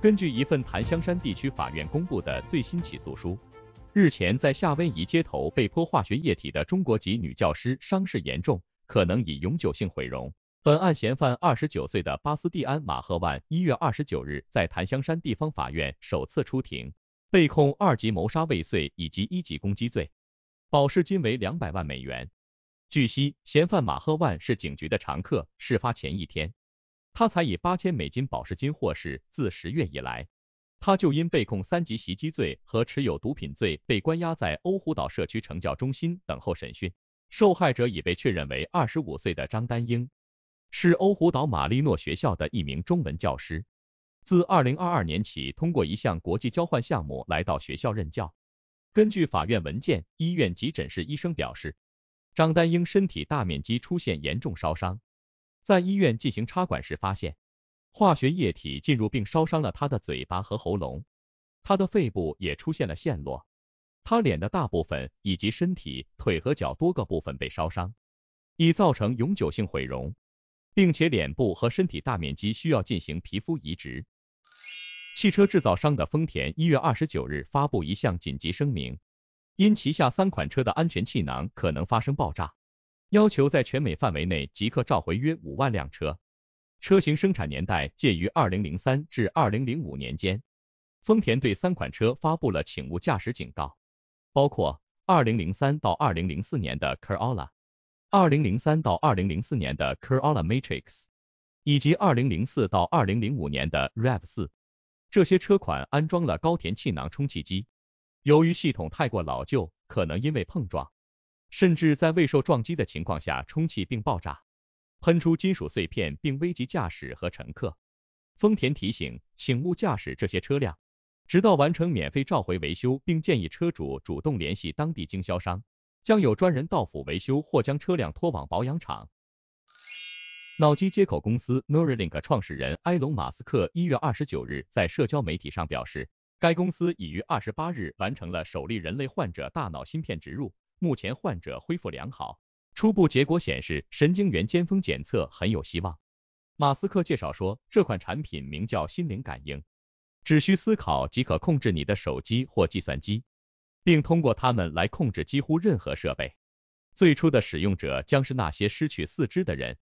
根据一份檀香山地区法院公布的最新起诉书，日前在夏威夷街头被泼化学液体的中国籍女教师伤势严重，可能已永久性毁容。本案嫌犯二十九岁的巴斯蒂安·马赫万一月二十九日在檀香山地方法院首次出庭，被控二级谋杀未遂以及一级攻击罪，保释金为两百万美元。据悉，嫌犯马赫万是警局的常客。事发前一天。他才以八千美金保释金获释。自十月以来，他就因被控三级袭击罪和持有毒品罪被关押在欧胡岛社区成教中心等候审讯。受害者已被确认为二十五岁的张丹英，是欧胡岛马利诺学校的一名中文教师。自二零二二年起，通过一项国际交换项目来到学校任教。根据法院文件，医院急诊室医生表示，张丹英身体大面积出现严重烧伤。在医院进行插管时，发现化学液体进入并烧伤了他的嘴巴和喉咙，他的肺部也出现了陷落，他脸的大部分以及身体、腿和脚多个部分被烧伤，已造成永久性毁容，并且脸部和身体大面积需要进行皮肤移植。汽车制造商的丰田一月二十九日发布一项紧急声明，因旗下三款车的安全气囊可能发生爆炸。要求在全美范围内即刻召回约五万辆车，车型生产年代介于二零零三至二零零五年间。丰田对三款车发布了请勿驾驶警告，包括二零零三到二零零四年的 Corolla、二零零三到二零零四年的 Corolla Matrix，以及二零零四到二零零五年的 Rav 四。这些车款安装了高田气囊充气机，由于系统太过老旧，可能因为碰撞。甚至在未受撞击的情况下充气并爆炸，喷出金属碎片并危及驾驶和乘客。丰田提醒，请勿驾驶这些车辆，直到完成免费召回维修，并建议车主主动联系当地经销商，将有专人到府维修或将车辆拖往保养厂。脑机接口公司 Neuralink 创始人埃隆·马斯克一月二十九日在社交媒体上表示，该公司已于二十八日完成了首例人类患者大脑芯片植入。目前患者恢复良好，初步结果显示神经元尖峰检测很有希望。马斯克介绍说，这款产品名叫心灵感应，只需思考即可控制你的手机或计算机，并通过它们来控制几乎任何设备。最初的使用者将是那些失去四肢的人。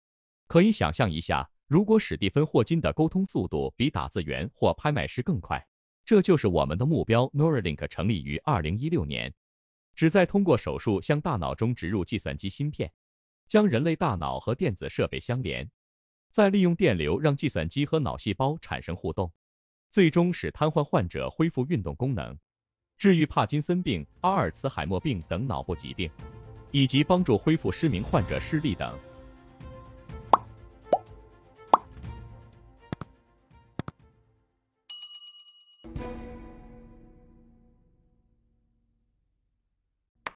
可以想象一下，如果史蒂芬·霍金的沟通速度比打字员或拍卖师更快，这就是我们的目标。Neuralink 成立于二零一六年。旨在通过手术向大脑中植入计算机芯片，将人类大脑和电子设备相连，再利用电流让计算机和脑细胞产生互动，最终使瘫痪患者恢复运动功能，治愈帕金森病、阿尔茨海默病等脑部疾病，以及帮助恢复失明患者视力等。